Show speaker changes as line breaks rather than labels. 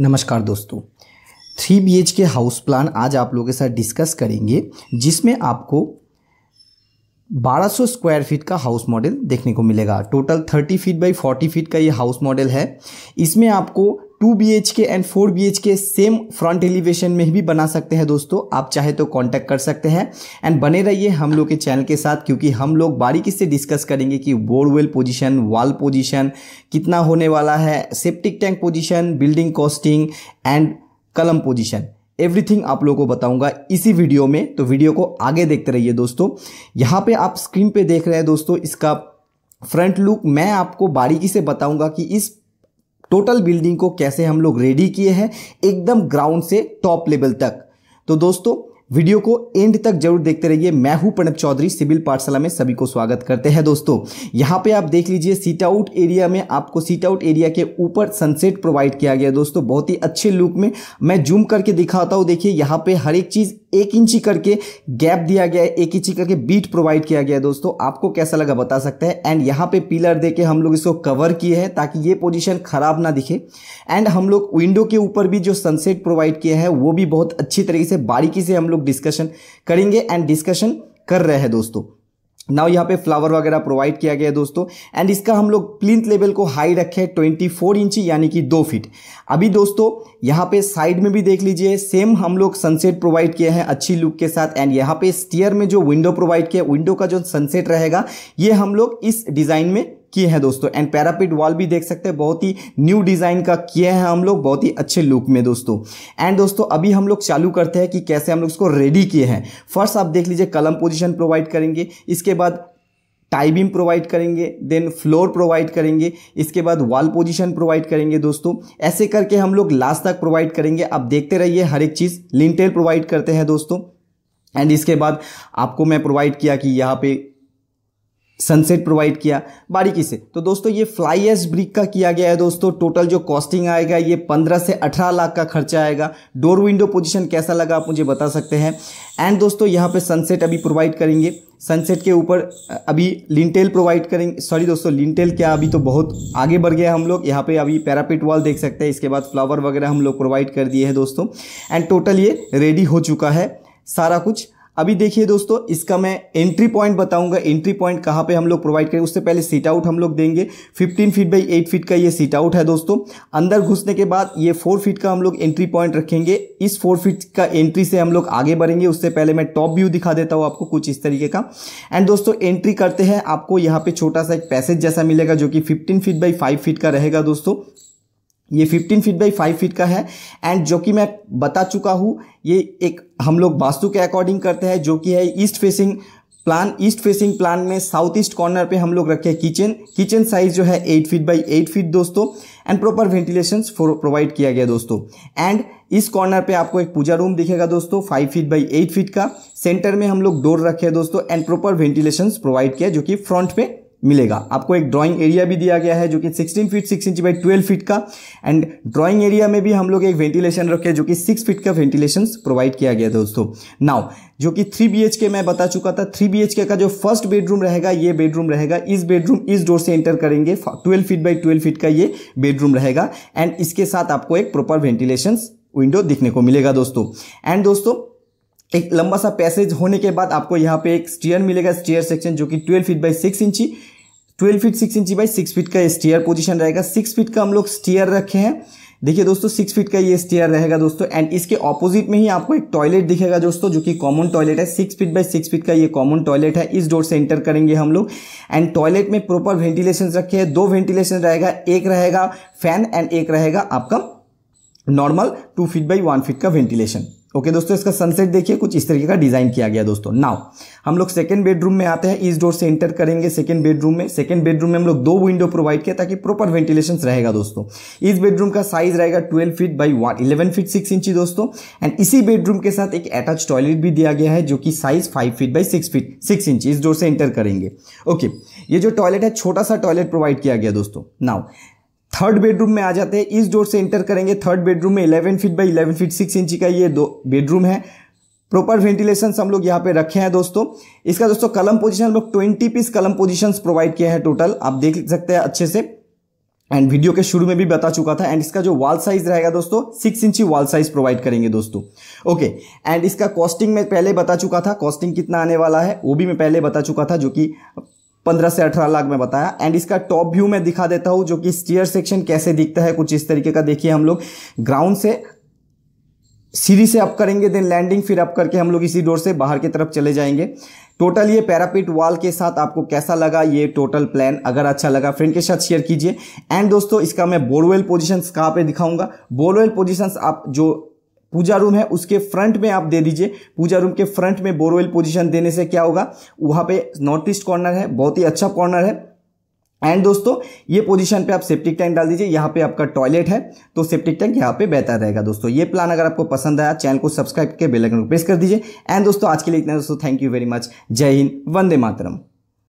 नमस्कार दोस्तों three B K house plan आज आप लोगों के साथ डिस्कस करेंगे जिसमें आपको 1200 स्क्वायर फीट का हाउस मॉडल देखने को मिलेगा टोटल 30 फीट बाई 40 फीट का ये हाउस मॉडल है इसमें आपको two B H K and four B H K same front elevation में भी बना सकते हैं दोस्तों आप चाहे तो कांटेक्ट कर सकते हैं एंड बने रहिए हम लोग के चैनल के साथ क्योंकि हम लोग बारीकी से डिस्कस करेंगे कि बोरवेल पोजीशन वॉल पोजीशन कितना होने वाला है septic tank position building costing and column position everything आप लोगों को बताऊंगा इसी वीडियो में तो वीडियो को आगे देखते रहिए दोस्तों यहाँ पे आप स्क्रीन पे देख रहे हैं दोस्तों इसका फ्रंट लुक मैं आपको बारीकी से बताऊंगा कि इस टोटल बिल्डिंग को कैसे हम लोग रेडी किए हैं एकदम ग्राउंड से टॉप लेवल तक तो दोस्तों वीडियो को एंड तक जरूर देखते रहिए मैं हूं प्रणब चौधरी सिविल पाठशाला में सभी को स्वागत करते हैं दोस्तों यहां पे आप देख लीजिए सीट आउट एरिया में आपको सीट आउट एरिया के ऊपर सनसेट प्रोवाइड किया गया दोस्तों बहुत ही अच्छे लुक में मैं जूम करके दिखाता हूं देखिए यहां पे हर एक चीज एक इंची करके गैप दिया गया है एक इंची करके बीट प्रोवाइड किया गया है दोस्तों आपको कैसा लगा बता सकते हैं एंड यहाँ पे पिलर देके हम लोग इसको कवर किए हैं ताकि ये पोजीशन खराब ना दिखे एंड हम लोग विंडो के ऊपर भी जो सनसेट प्रोवाइड किया है वो भी बहुत अच्छी तरीके से बारीकी से हम लोग डिस्कशन करेंगे एंड डिस्कशन कर रहे हैं दोस्तों नाउ यहाँ पे फ्लावर वगैरह प्रोवाइड किया गया है दोस्तों एंड इसका हम लोग प्लिंथ लेवल को हाई रखे 24 इंची यानी कि दो फीट अभी दोस्तों यहाँ पे साइड में भी देख लीजिए सेम हम लोग सनसेट प्रोवाइड किए हैं अच्छी लुक के साथ एंड यहाँ पे स्टीयर में जो विंडो प्रोवाइड किया विंडो का जो सनसेट रहेगा ये हम लोग इस डिज़ाइन में किए हैं दोस्तों एंड पैरापिट वॉल भी देख सकते हैं बहुत ही न्यू डिज़ाइन का किए हैं हम लोग बहुत ही अच्छे लुक में दोस्तों एंड दोस्तों अभी हम लोग चालू करते हैं कि कैसे हम लोग इसको रेडी किए हैं फर्स्ट आप देख लीजिए कलम पोजिशन प्रोवाइड करेंगे इसके बाद टाइबिम प्रोवाइड करेंगे देन फ्लोर प्रोवाइड करेंगे इसके बाद वॉल पोजीशन प्रोवाइड करेंगे दोस्तों ऐसे करके हम लोग लास्ट तक प्रोवाइड करेंगे आप देखते रहिए हर एक चीज़ लिंटेल प्रोवाइड करते हैं दोस्तों एंड इसके बाद आपको मैं प्रोवाइड किया कि यहाँ पे सनसेट प्रोवाइड किया बारीकी से तो दोस्तों ये फ्लाई एस ब्रिक का किया गया है दोस्तों टोटल जो कॉस्टिंग आएगा ये 15 से 18 लाख का खर्चा आएगा डोर विंडो पोजीशन कैसा लगा आप मुझे बता सकते हैं एंड दोस्तों यहाँ पे सनसेट अभी प्रोवाइड करेंगे सनसेट के ऊपर अभी लिंटेल प्रोवाइड करेंगे सॉरी दोस्तों लिंटेल क्या अभी तो बहुत आगे बढ़ गया हम लोग यहाँ पे अभी पैरापिट वॉल देख सकते हैं इसके बाद फ्लावर वगैरह हम लोग प्रोवाइड कर दिए हैं दोस्तों एंड टोटल ये रेडी हो चुका है सारा कुछ अभी देखिए दोस्तों इसका मैं एंट्री पॉइंट बताऊंगा एंट्री पॉइंट कहाँ पे हम लोग प्रोवाइड करें उससे पहले सीट आउट हम लोग देंगे 15 फीट बाई 8 फीट का ये सीट आउट है दोस्तों अंदर घुसने के बाद ये 4 फीट का हम लोग एंट्री पॉइंट रखेंगे इस 4 फीट का एंट्री से हम लोग आगे बढ़ेंगे उससे पहले मैं टॉप व्यू दिखा देता हूँ आपको कुछ इस तरीके का एंड दोस्तों एंट्री करते हैं आपको यहाँ पर छोटा सा एक पैसेज जैसा मिलेगा जो कि fifteen feet by five feet का रहेगा दोस्तों ये 15 फीट बाई 5 फीट का है एंड जो कि मैं बता चुका हूँ ये एक हम लोग वास्तु के अकॉर्डिंग करते हैं जो कि है east facing plan east facing plan में साउथ ईस्ट कॉर्नर पे हम लोग रखे हैं किचन किचन साइज जो है eight feet by eight feet दोस्तों एंड प्रॉपर वेंटिलेशन प्रोवाइड किया गया दोस्तों एंड इस कॉर्नर पे आपको एक पूजा रूम दिखेगा दोस्तों five feet by eight feet का सेंटर में हम लोग डोर रखे हैं दोस्तों एंड प्रॉपर वेंटिलेशन प्रोवाइड किया जो कि फ्रंट पे मिलेगा आपको एक ड्राइंग एरिया भी दिया गया है जो कि 16 फीट 6 इंच बाई 12 फीट का एंड ड्राइंग एरिया में भी हम लोग एक वेंटिलेशन रखे जो कि 6 फीट का वेंटिलेशन प्रोवाइड किया गया दोस्तों नाउ जो कि थ्री बी के मैं बता चुका था थ्री बी का जो फर्स्ट बेडरूम रहेगा ये बेडरूम रहेगा इस बेडरूम इस डोर से एंटर करेंगे ट्वेल्व फीट बाई 12 फीट का ये बेडरूम रहेगा एंड इसके साथ आपको एक प्रॉपर वेंटिलेशन विंडो दिखने को मिलेगा दोस्तों एंड दोस्तों एक लंबा सा पैसेज होने के बाद आपको यहाँ पे एक स्टीयर मिलेगा स्टीयर सेक्शन जो कि 12 feet by six inch twelve feet six inch by six feet का स्टीयर पोजीशन रहेगा सिक्स फीट का हम लोग स्टीयर रखे हैं देखिए दोस्तों सिक्स फीट का ये स्टेयर रहेगा दोस्तों एंड इसके ऑपोजिट में ही आपको एक टॉयलेट दिखेगा दोस्तों जो कि कॉमन टॉयलेट है six feet by six feet का ये कॉमन टॉयलेट है इस डोर से एंटर करेंगे हम लोग एंड टॉयलेट में प्रॉपर वेंटिलेशन रखे हैं दो वेंटिलेशन रहेगा एक रहेगा फैन एंड एक रहेगा आपका normal two feet by one feet का वेंटिलेशन ओके दोस्तों इसका सनसेट देखिए कुछ इस तरीके का डिजाइन किया गया दोस्तों नाउ हम लोग सेकंड बेडरूम में आते हैं इस डोर से एंटर करेंगे सेकंड बेडरूम में सेकंड बेडरूम में हम लोग दो विंडो प्रोवाइड किया ताकि प्रॉपर वेंटिलेशन रहेगा दोस्तों इस बेडरूम का साइज रहेगा twelve feet by one eleven feet six इंची दोस्तों एंड इसी बेडरूम के साथ एक अटैच टॉयलेट भी दिया गया है जो कि size five feet by six feet six inch इस डोर से एंटर करेंगे ओके ये जो टॉयलेट है छोटा सा टॉयलेट प्रोवाइड किया गया दोस्तों नाउ थर्ड बेडरूम में आ जाते हैं इस डोर से एंटर करेंगे थर्ड बेडरूम में eleven feet by eleven feet six इंची का ये दो बेडरूम है प्रॉपर वेंटिलेशन हम लोग यहाँ पे रखे हैं दोस्तों इसका दोस्तों कलम पोजीशन हम लोग twenty piece column position provide किया है टोटल आप देख सकते हैं अच्छे से एंड वीडियो के शुरू में भी बता चुका था एंड इसका जो वॉल साइज रहेगा दोस्तों सिक्स इंची वॉल साइज प्रोवाइड करेंगे दोस्तों ओके एंड इसका कॉस्टिंग में पहले बता चुका था कॉस्टिंग कितना आने वाला है वो भी मैं पहले बता चुका था जो कि पंद्रह से अठारह लाख में बताया एंड इसका टॉप व्यू मैं दिखा देता हूँ जो कि स्टीयर सेक्शन कैसे दिखता है कुछ इस तरीके का देखिए हम लोग ग्राउंड से सीढ़ी से अप करेंगे देन लैंडिंग फिर अप करके हम लोग इसी डोर से बाहर की तरफ चले जाएंगे टोटल ये पैरापिट वॉल के साथ आपको कैसा लगा ये टोटल प्लान अगर अच्छा लगा फ्रेंड के साथ शेयर कीजिए एंड दोस्तों इसका मैं बोरवेल पोजिशन कहाँ पे दिखाऊंगा बोरवेल पोजिशन आप जो पूजा रूम है उसके फ्रंट में आप दे दीजिए पूजा रूम के फ्रंट में बोरवेल पोजीशन देने से क्या होगा वहाँ पे नॉर्थ ईस्ट कॉर्नर है बहुत ही अच्छा कॉर्नर है एंड दोस्तों ये पोजीशन पे आप सेप्टिक टैंक डाल दीजिए यहाँ पे आपका टॉयलेट है तो सेप्टिक टैंक यहाँ पे बेहतर रहेगा दोस्तों ये प्लान अगर आपको पसंद आया चैनल को सब्सक्राइब करके बेल आइकन को प्रेस कर दीजिए एंड दोस्तों आज के लिए इतना दोस्तों थैंक यू वेरी मच जय हिंद वंदे मातरम